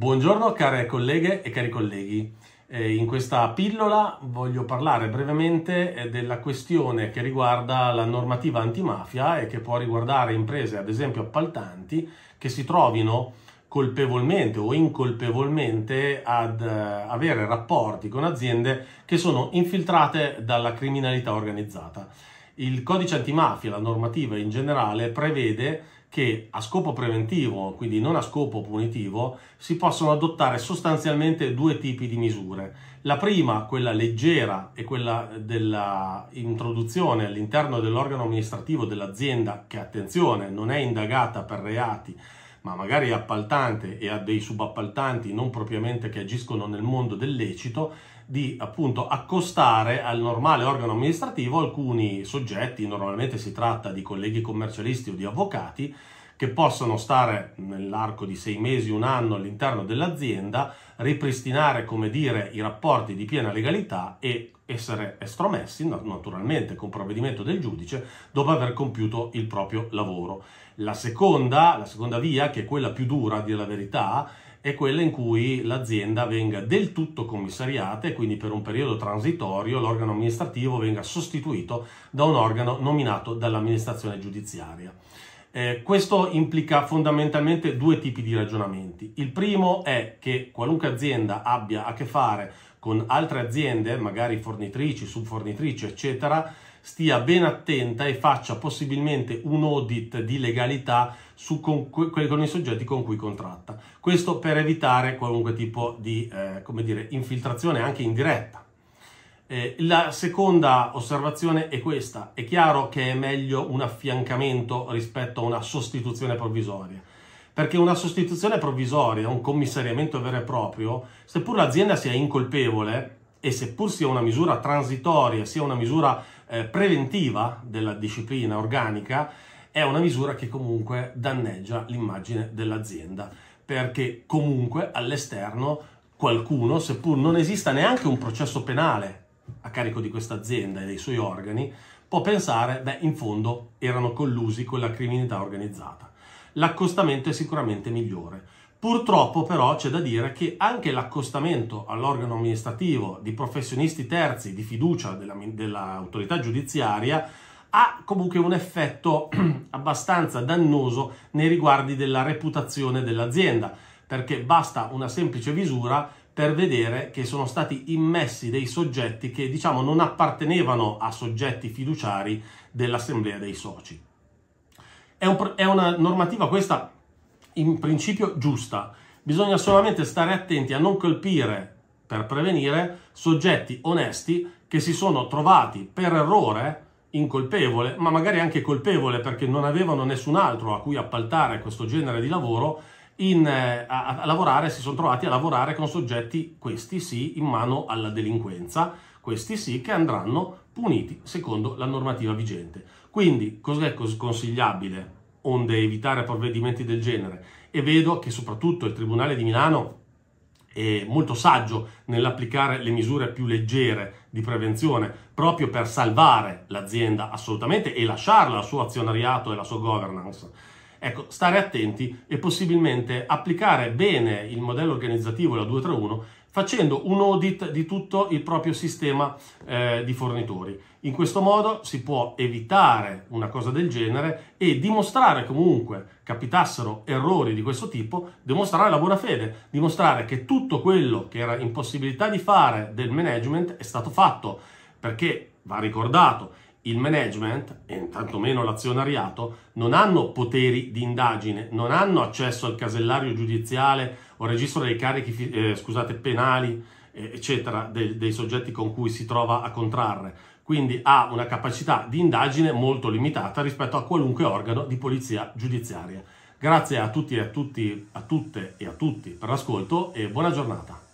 Buongiorno care colleghe e cari colleghi. Eh, in questa pillola voglio parlare brevemente eh, della questione che riguarda la normativa antimafia e che può riguardare imprese, ad esempio appaltanti, che si trovino colpevolmente o incolpevolmente ad eh, avere rapporti con aziende che sono infiltrate dalla criminalità organizzata il codice antimafia, la normativa in generale, prevede che a scopo preventivo, quindi non a scopo punitivo, si possono adottare sostanzialmente due tipi di misure. La prima, quella leggera, è quella dell'introduzione all'interno dell'organo amministrativo dell'azienda, che attenzione, non è indagata per reati, ma magari è appaltante e ha dei subappaltanti non propriamente che agiscono nel mondo del lecito, di appunto accostare al normale organo amministrativo alcuni soggetti, normalmente si tratta di colleghi commercialisti o di avvocati, che possono stare nell'arco di sei mesi, un anno all'interno dell'azienda, ripristinare, come dire, i rapporti di piena legalità e essere estromessi, naturalmente con provvedimento del giudice, dopo aver compiuto il proprio lavoro. La seconda, la seconda via, che è quella più dura, a dire la verità, è quella in cui l'azienda venga del tutto commissariata e quindi per un periodo transitorio l'organo amministrativo venga sostituito da un organo nominato dall'amministrazione giudiziaria. Eh, questo implica fondamentalmente due tipi di ragionamenti. Il primo è che qualunque azienda abbia a che fare con altre aziende, magari fornitrici, subfornitrici, eccetera, stia ben attenta e faccia possibilmente un audit di legalità su con, con i soggetti con cui contratta. Questo per evitare qualunque tipo di eh, dire, infiltrazione anche indiretta. Eh, la seconda osservazione è questa. È chiaro che è meglio un affiancamento rispetto a una sostituzione provvisoria perché una sostituzione provvisoria, un commissariamento vero e proprio, seppur l'azienda sia incolpevole e seppur sia una misura transitoria, sia una misura eh, preventiva della disciplina organica, è una misura che comunque danneggia l'immagine dell'azienda, perché comunque all'esterno qualcuno, seppur non esista neanche un processo penale a carico di questa azienda e dei suoi organi, può pensare, beh, in fondo erano collusi con la criminalità organizzata l'accostamento è sicuramente migliore. Purtroppo però c'è da dire che anche l'accostamento all'organo amministrativo di professionisti terzi di fiducia dell'autorità della giudiziaria ha comunque un effetto abbastanza dannoso nei riguardi della reputazione dell'azienda, perché basta una semplice visura per vedere che sono stati immessi dei soggetti che diciamo non appartenevano a soggetti fiduciari dell'assemblea dei soci è, un, è una normativa questa in principio giusta. Bisogna solamente stare attenti a non colpire per prevenire soggetti onesti che si sono trovati per errore incolpevole, ma magari anche colpevole perché non avevano nessun altro a cui appaltare questo genere di lavoro, in, eh, a, a lavorare, si sono trovati a lavorare con soggetti, questi sì, in mano alla delinquenza, questi sì che andranno puniti secondo la normativa vigente. Quindi cos'è sconsigliabile onde evitare provvedimenti del genere? E vedo che soprattutto il Tribunale di Milano è molto saggio nell'applicare le misure più leggere di prevenzione proprio per salvare l'azienda assolutamente e lasciarla al suo azionariato e alla sua governance. Ecco, stare attenti e possibilmente applicare bene il modello organizzativo, la 231, facendo un audit di tutto il proprio sistema eh, di fornitori. In questo modo si può evitare una cosa del genere e dimostrare comunque, capitassero errori di questo tipo, dimostrare la buona fede, dimostrare che tutto quello che era impossibilità di fare del management è stato fatto, perché va ricordato, il management e tantomeno l'azionariato non hanno poteri di indagine, non hanno accesso al casellario giudiziale o registro dei carichi eh, scusate, penali, eh, eccetera, dei, dei soggetti con cui si trova a contrarre. Quindi ha una capacità di indagine molto limitata rispetto a qualunque organo di polizia giudiziaria. Grazie a tutti e a, tutti, a tutte e a tutti per l'ascolto e buona giornata.